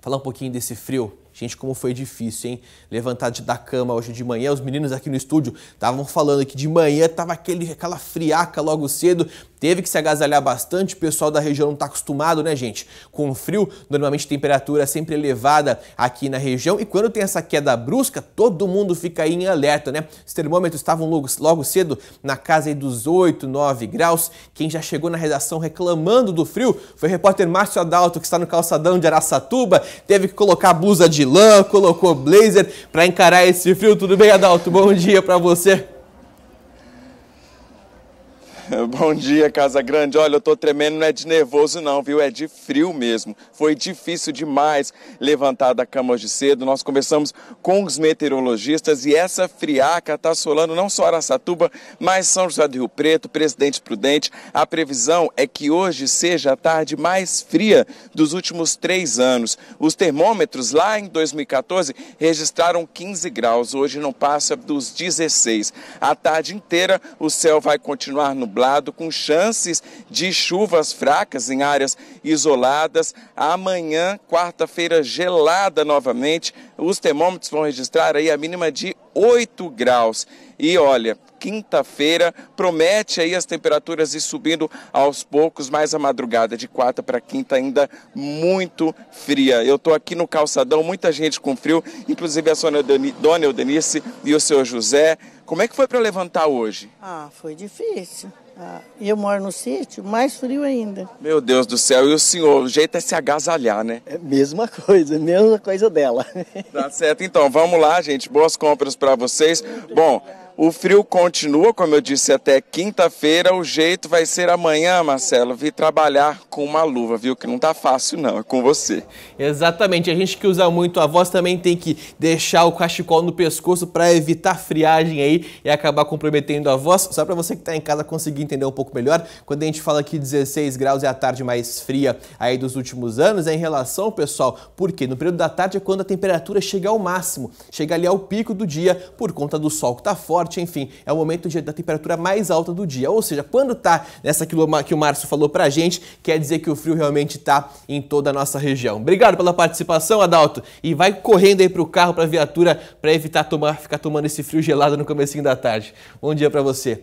falar um pouquinho desse frio Gente, como foi difícil, hein? Levantar da cama hoje de manhã. Os meninos aqui no estúdio estavam falando que de manhã tava aquele, aquela friaca logo cedo. Teve que se agasalhar bastante. O pessoal da região não tá acostumado, né, gente? Com o frio, normalmente temperatura é sempre elevada aqui na região. E quando tem essa queda brusca, todo mundo fica aí em alerta, né? Os termômetros estavam logo, logo cedo na casa dos 8, 9 graus. Quem já chegou na redação reclamando do frio foi o repórter Márcio Adalto, que está no calçadão de Araçatuba. Teve que colocar a blusa de lã, colocou blazer para encarar esse frio. Tudo bem, Adalto? Bom dia para você. Bom dia, Casa Grande. Olha, eu tô tremendo, não é de nervoso não, viu? É de frio mesmo. Foi difícil demais levantar da cama hoje cedo. Nós conversamos com os meteorologistas e essa friaca está assolando não só Araçatuba, mas São José do Rio Preto, Presidente Prudente. A previsão é que hoje seja a tarde mais fria dos últimos três anos. Os termômetros lá em 2014 registraram 15 graus. Hoje não passa dos 16. A tarde inteira o céu vai continuar nublado nublado, com chances de chuvas fracas em áreas isoladas. Amanhã, quarta-feira, gelada novamente. Os termômetros vão registrar aí a mínima de 8 graus. E olha, quinta-feira. Promete aí as temperaturas ir subindo aos poucos, mas a madrugada de quarta para quinta ainda muito fria. Eu estou aqui no calçadão, muita gente com frio, inclusive a Sônia Dona Eudenice e o seu José. Como é que foi para levantar hoje? Ah, foi difícil. Ah, eu moro no sítio, mais frio ainda. Meu Deus do céu, e o senhor? O jeito é se agasalhar, né? É mesma coisa, é mesma coisa dela. Tá certo, então vamos lá, gente. Boas compras para vocês. Bom. O frio continua, como eu disse, até quinta-feira. O jeito vai ser amanhã, Marcelo, vir trabalhar com uma luva, viu? Que não tá fácil, não. É com você. Exatamente. A gente que usa muito a voz também tem que deixar o cachecol no pescoço para evitar friagem aí e acabar comprometendo a voz. Só para você que tá em casa conseguir entender um pouco melhor, quando a gente fala que 16 graus é a tarde mais fria aí dos últimos anos, é em relação, pessoal, porque no período da tarde é quando a temperatura chega ao máximo, chega ali ao pico do dia por conta do sol que tá forte norte, enfim, é o momento de, da temperatura mais alta do dia. Ou seja, quando está nessa que o Márcio falou para a gente, quer dizer que o frio realmente está em toda a nossa região. Obrigado pela participação, Adalto. E vai correndo aí para o carro, para a viatura, para evitar tomar, ficar tomando esse frio gelado no comecinho da tarde. Bom dia para você.